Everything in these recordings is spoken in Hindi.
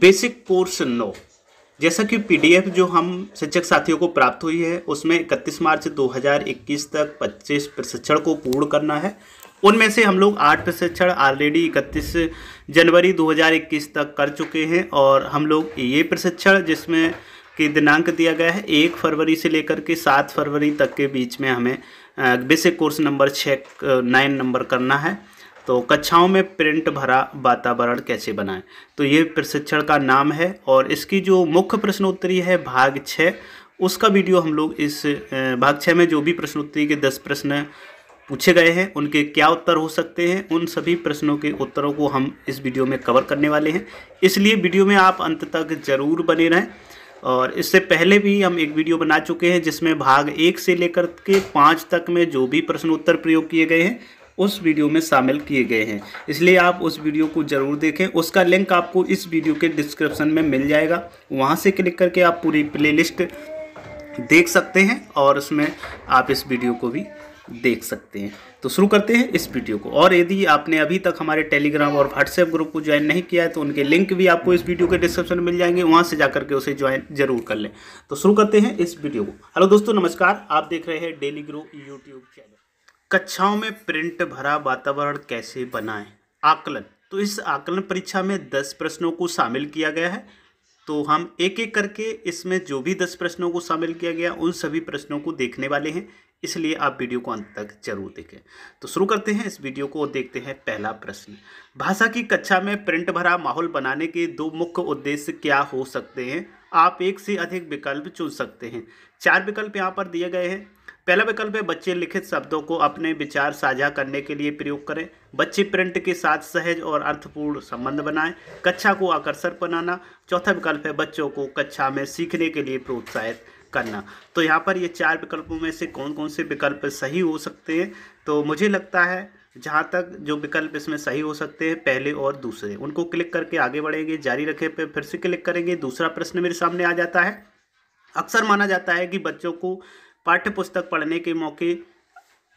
बेसिक कोर्स नो जैसा कि पीडीएफ जो हम शिक्षक साथियों को प्राप्त हुई है उसमें 31 मार्च 2021 तक 25 प्रशिक्षण को पूर्ण करना है उनमें से हम लोग आठ प्रशिक्षण ऑलरेडी 31 जनवरी 2021 तक कर चुके हैं और हम लोग ये प्रशिक्षण जिसमें कि दिनांक दिया गया है एक फरवरी से लेकर के सात फरवरी तक के बीच में हमें बेसिक कोर्स नंबर छः नाइन नंबर करना है तो कक्षाओं में प्रिंट भरा वातावरण कैसे बनाएं तो ये प्रशिक्षण का नाम है और इसकी जो मुख्य प्रश्नोत्तरी है भाग छः उसका वीडियो हम लोग इस भाग छः में जो भी प्रश्नोत्तरी के दस प्रश्न पूछे गए हैं उनके क्या उत्तर हो सकते हैं उन सभी प्रश्नों के उत्तरों को हम इस वीडियो में कवर करने वाले हैं इसलिए वीडियो में आप अंत तक ज़रूर बने रहें और इससे पहले भी हम एक वीडियो बना चुके हैं जिसमें भाग एक से लेकर के पाँच तक में जो भी प्रश्नोत्तर प्रयोग किए गए हैं उस वीडियो में शामिल किए गए हैं इसलिए आप उस वीडियो को ज़रूर देखें उसका लिंक आपको इस वीडियो के डिस्क्रिप्शन में मिल जाएगा वहाँ से क्लिक करके आप पूरी प्ले देख सकते हैं और उसमें आप इस वीडियो को भी देख सकते हैं तो शुरू करते हैं इस वीडियो को और यदि आपने अभी तक हमारे टेलीग्राम और व्हाट्सएप ग्रुप को ज्वाइन नहीं किया है तो उनके लिंक भी आपको इस वीडियो के डिस्क्रिप्शन में मिल जाएंगे वहाँ से जाकर के उसे ज्वाइन जरूर कर लें तो शुरू करते हैं इस वीडियो को हेलो दोस्तों नमस्कार आप देख रहे हैं डेली ग्रो यूट्यूब चैनल कक्षाओं में प्रिंट भरा वातावरण कैसे बनाएं आकलन तो इस आकलन परीक्षा में दस प्रश्नों को शामिल किया गया है तो हम एक एक करके इसमें जो भी दस प्रश्नों को शामिल किया गया उन सभी प्रश्नों को देखने वाले हैं इसलिए आप वीडियो को अंत तक जरूर देखें तो शुरू करते हैं इस वीडियो को देखते हैं पहला प्रश्न भाषा की कक्षा में प्रिंट भरा माहौल बनाने के दो मुख्य उद्देश्य क्या हो सकते हैं आप एक से अधिक विकल्प चुन सकते हैं चार विकल्प यहाँ पर दिए गए हैं पहला विकल्प है बच्चे लिखित शब्दों को अपने विचार साझा करने के लिए प्रयोग करें बच्चे प्रिंट के साथ सहज और अर्थपूर्ण संबंध बनाएं कक्षा को आकर्षक बनाना चौथा विकल्प है बच्चों को कक्षा में सीखने के लिए प्रोत्साहित करना तो यहाँ पर ये चार विकल्पों में से कौन कौन से विकल्प सही हो सकते हैं तो मुझे लगता है जहाँ तक जो विकल्प इसमें सही हो सकते हैं पहले और दूसरे उनको क्लिक करके आगे बढ़ेंगे जारी रखे पे फिर से क्लिक करेंगे दूसरा प्रश्न मेरे सामने आ जाता है अक्सर माना जाता है कि बच्चों को पाठ्य पुस्तक पढ़ने के मौके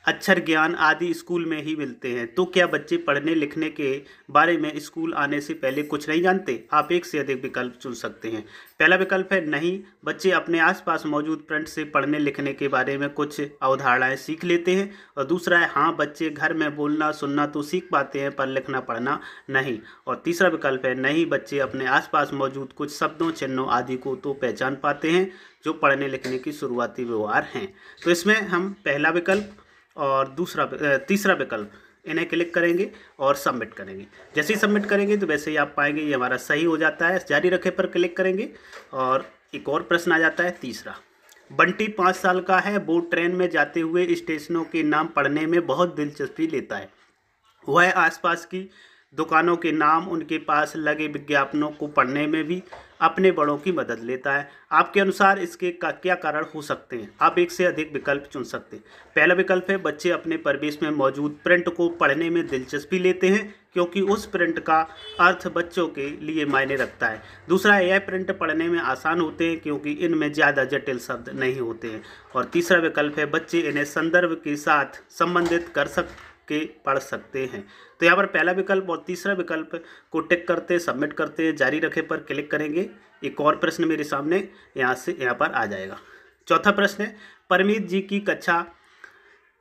अक्षर ज्ञान आदि स्कूल में ही मिलते हैं तो क्या बच्चे पढ़ने लिखने के बारे में स्कूल आने से पहले कुछ नहीं जानते आप एक से अधिक विकल्प चुन सकते हैं पहला विकल्प है नहीं बच्चे अपने आसपास मौजूद प्रिंट से पढ़ने लिखने के बारे में कुछ अवधारणाएं सीख लेते हैं और दूसरा है हाँ बच्चे घर में बोलना सुनना तो सीख पाते हैं पर लिखना पढ़ना नहीं और तीसरा विकल्प है नहीं बच्चे अपने आसपास मौजूद कुछ शब्दों चिन्हों आदि को तो पहचान पाते हैं जो पढ़ने लिखने की शुरुआती व्यवहार हैं तो इसमें हम पहला विकल्प और दूसरा तीसरा विकल्प इन्हें क्लिक करेंगे और सबमिट करेंगे जैसे ही सबमिट करेंगे तो वैसे ही आप पाएंगे ये हमारा सही हो जाता है जारी रखे पर क्लिक करेंगे और एक और प्रश्न आ जाता है तीसरा बंटी पाँच साल का है वो ट्रेन में जाते हुए स्टेशनों के नाम पढ़ने में बहुत दिलचस्पी लेता है वह आसपास की दुकानों के नाम उनके पास लगे विज्ञापनों को पढ़ने में भी अपने बड़ों की मदद लेता है आपके अनुसार इसके का क्या कारण हो सकते हैं आप एक से अधिक विकल्प चुन सकते हैं पहला विकल्प है बच्चे अपने परिवेश में मौजूद प्रिंट को पढ़ने में दिलचस्पी लेते हैं क्योंकि उस प्रिंट का अर्थ बच्चों के लिए मायने रखता है दूसरा यह प्रिंट पढ़ने में आसान होते हैं क्योंकि इनमें ज़्यादा जटिल शब्द नहीं होते हैं और तीसरा विकल्प है बच्चे इन्हें संदर्भ के साथ संबंधित कर सक के पढ़ सकते हैं तो यहाँ पर पहला विकल्प और तीसरा विकल्प को टिक करते सबमिट करते जारी रखे पर क्लिक करेंगे एक और प्रश्न मेरे सामने यहाँ से यहाँ पर आ जाएगा चौथा प्रश्न है परमीत जी की कक्षा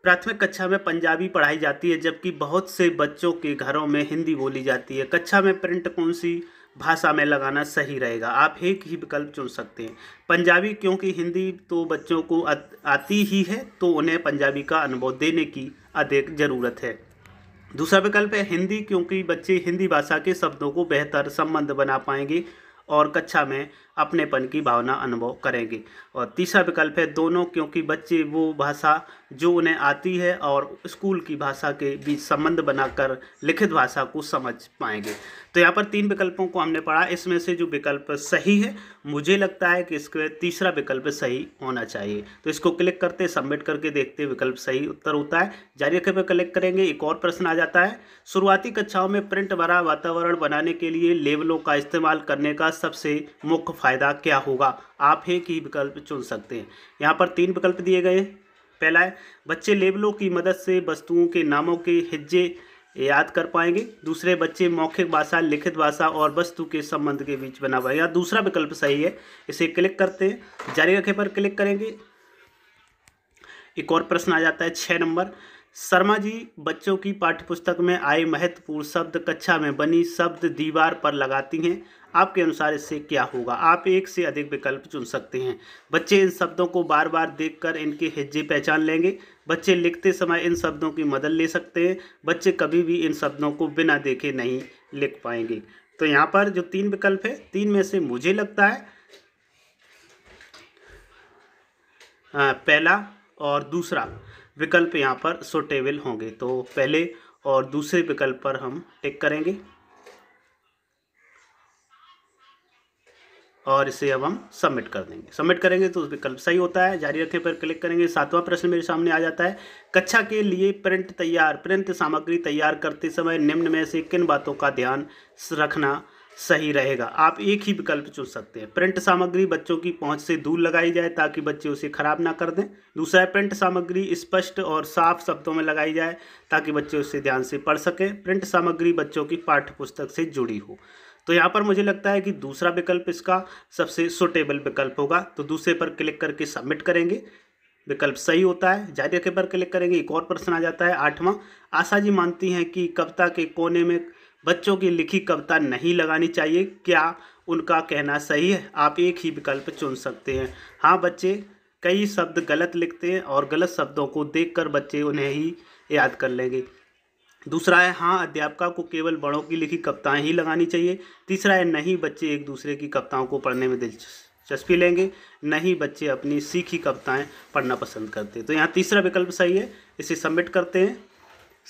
प्राथमिक कक्षा में पंजाबी पढ़ाई जाती है जबकि बहुत से बच्चों के घरों में हिंदी बोली जाती है कक्षा में प्रिंट कौन सी भाषा में लगाना सही रहेगा आप एक ही विकल्प चुन सकते हैं पंजाबी क्योंकि हिंदी तो बच्चों को आती ही है तो उन्हें पंजाबी का अनुभव देने की अधिक ज़रूरत है दूसरा विकल्प है हिंदी क्योंकि बच्चे हिंदी भाषा के शब्दों को बेहतर संबंध बना पाएंगे और कक्षा में अपनेपन की भावना अनुभव करेंगे और तीसरा विकल्प है दोनों क्योंकि बच्चे वो भाषा जो उन्हें आती है और स्कूल की भाषा के बीच संबंध बनाकर लिखित भाषा को समझ पाएंगे तो यहाँ पर तीन विकल्पों को हमने पढ़ा इसमें से जो विकल्प सही है मुझे लगता है कि इसके तीसरा विकल्प सही होना चाहिए तो इसको क्लिक करते सबमिट करके देखते विकल्प सही उत्तर होता है जारी रखे पर क्लिक करेंगे एक और प्रश्न आ जाता है शुरुआती कक्षाओं में प्रिंट भरा वातावरण बनाने के लिए लेबलों का इस्तेमाल करने का सबसे मुख्य फायदा क्या होगा आप एक ही विकल्प चुन सकते हैं यहाँ पर तीन विकल्प दिए गए पहला है बच्चे लेबलों की मदद से वस्तुओं के नामों के हिज्जे याद कर पाएंगे दूसरे बच्चे मौखिक भाषा लिखित भाषा और वस्तु के संबंध के बीच बना हुआ या दूसरा विकल्प सही है इसे क्लिक करते हैं जारी रखे पर क्लिक करेंगे एक और प्रश्न आ जाता है छः नंबर शर्मा जी बच्चों की पाठ्यपुस्तक में आए महत्वपूर्ण शब्द कक्षा में बनी शब्द दीवार पर लगाती हैं आपके अनुसार इससे क्या होगा आप एक से अधिक विकल्प चुन सकते हैं बच्चे इन शब्दों को बार बार देखकर इनके हिज्जे पहचान लेंगे बच्चे लिखते समय इन शब्दों की मदद ले सकते हैं बच्चे कभी भी इन शब्दों को बिना देखे नहीं लिख पाएंगे तो यहाँ पर जो तीन विकल्प है तीन में से मुझे लगता है आ, पहला और दूसरा विकल्प यहाँ पर सुटेबल होंगे तो पहले और दूसरे विकल्प पर हम टिक करेंगे और इसे अब हम सबमिट कर देंगे सबमिट करेंगे तो उस विकल्प सही होता है जारी रखे पर क्लिक करेंगे सातवां प्रश्न मेरे सामने आ जाता है कक्षा के लिए प्रिंट तैयार प्रिंट सामग्री तैयार करते समय निम्न में से किन बातों का ध्यान रखना सही रहेगा आप एक ही विकल्प चुन सकते हैं प्रिंट सामग्री बच्चों की पहुंच से दूर लगाई जाए ताकि बच्चे उसे खराब ना कर दें दूसरा प्रिंट सामग्री स्पष्ट और साफ शब्दों में लगाई जाए ताकि बच्चे उसे ध्यान से पढ़ सकें प्रिंट सामग्री बच्चों की पाठ्य पुस्तक से जुड़ी हो तो यहाँ पर मुझे लगता है कि दूसरा विकल्प इसका सबसे सुटेबल विकल्प होगा तो दूसरे पर क्लिक करके सबमिट करेंगे विकल्प सही होता है जारी रखे पर क्लिक करेंगे एक और प्रश्न आ जाता है आठवां आशा जी मानती हैं कि कविता के कोने में बच्चों की लिखी कविता नहीं लगानी चाहिए क्या उनका कहना सही है आप एक ही विकल्प चुन सकते हैं हाँ बच्चे कई शब्द गलत लिखते हैं और गलत शब्दों को देखकर बच्चे उन्हें ही याद कर लेंगे दूसरा है हाँ अध्यापका को केवल बड़ों की लिखी कविताएं ही लगानी चाहिए तीसरा है नहीं बच्चे एक दूसरे की कविताओं को पढ़ने में दिलचस्पी लेंगे नहीं बच्चे अपनी सीखी कविताएं पढ़ना पसंद करते तो यहाँ तीसरा विकल्प सही है इसे सबमिट करते हैं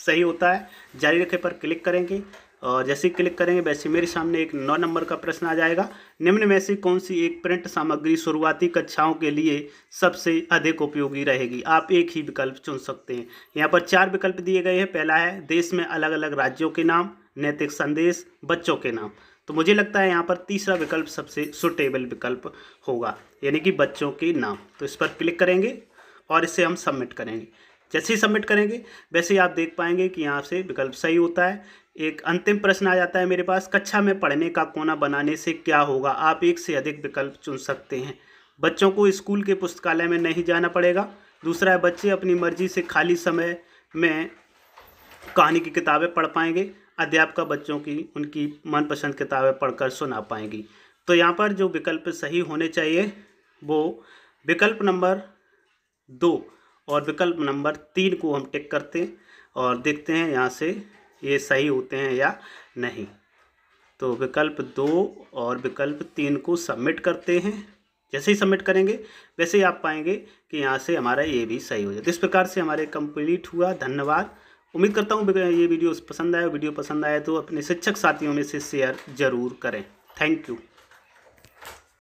सही होता है जारी रखे पर क्लिक करेंगे और जैसे क्लिक करेंगे वैसे मेरे सामने एक नौ नंबर का प्रश्न आ जाएगा निम्न में से कौन सी एक प्रिंट सामग्री शुरुआती कक्षाओं के लिए सबसे अधिक उपयोगी रहेगी आप एक ही विकल्प चुन सकते हैं यहाँ पर चार विकल्प दिए गए हैं पहला है देश में अलग अलग राज्यों के नाम नैतिक संदेश बच्चों के नाम तो मुझे लगता है यहाँ पर तीसरा विकल्प सबसे सुटेबल विकल्प होगा यानी कि बच्चों के नाम तो इस पर क्लिक करेंगे और इसे हम सबमिट करेंगे जैसे ही सबमिट करेंगे वैसे ही आप देख पाएंगे कि यहाँ से विकल्प सही होता है एक अंतिम प्रश्न आ जाता है मेरे पास कक्षा में पढ़ने का कोना बनाने से क्या होगा आप एक से अधिक विकल्प चुन सकते हैं बच्चों को स्कूल के पुस्तकालय में नहीं जाना पड़ेगा दूसरा है बच्चे अपनी मर्जी से खाली समय में कहानी की किताबें पढ़ पाएंगे अध्यापका बच्चों की उनकी मनपसंद किताबें पढ़कर सुना पाएंगी तो यहाँ पर जो विकल्प सही होने चाहिए वो विकल्प नंबर दो और विकल्प नंबर तीन को हम टिक करते और देखते हैं यहाँ से ये सही होते हैं या नहीं तो विकल्प दो और विकल्प तीन को सबमिट करते हैं जैसे ही सबमिट करेंगे वैसे ही आप पाएंगे कि यहाँ से हमारा ये भी सही हो जाए तो इस प्रकार से हमारे कंप्लीट हुआ धन्यवाद उम्मीद करता हूँ ये वीडियो पसंद आया वीडियो पसंद आया तो अपने शिक्षक साथियों में से शेयर ज़रूर करें थैंक यू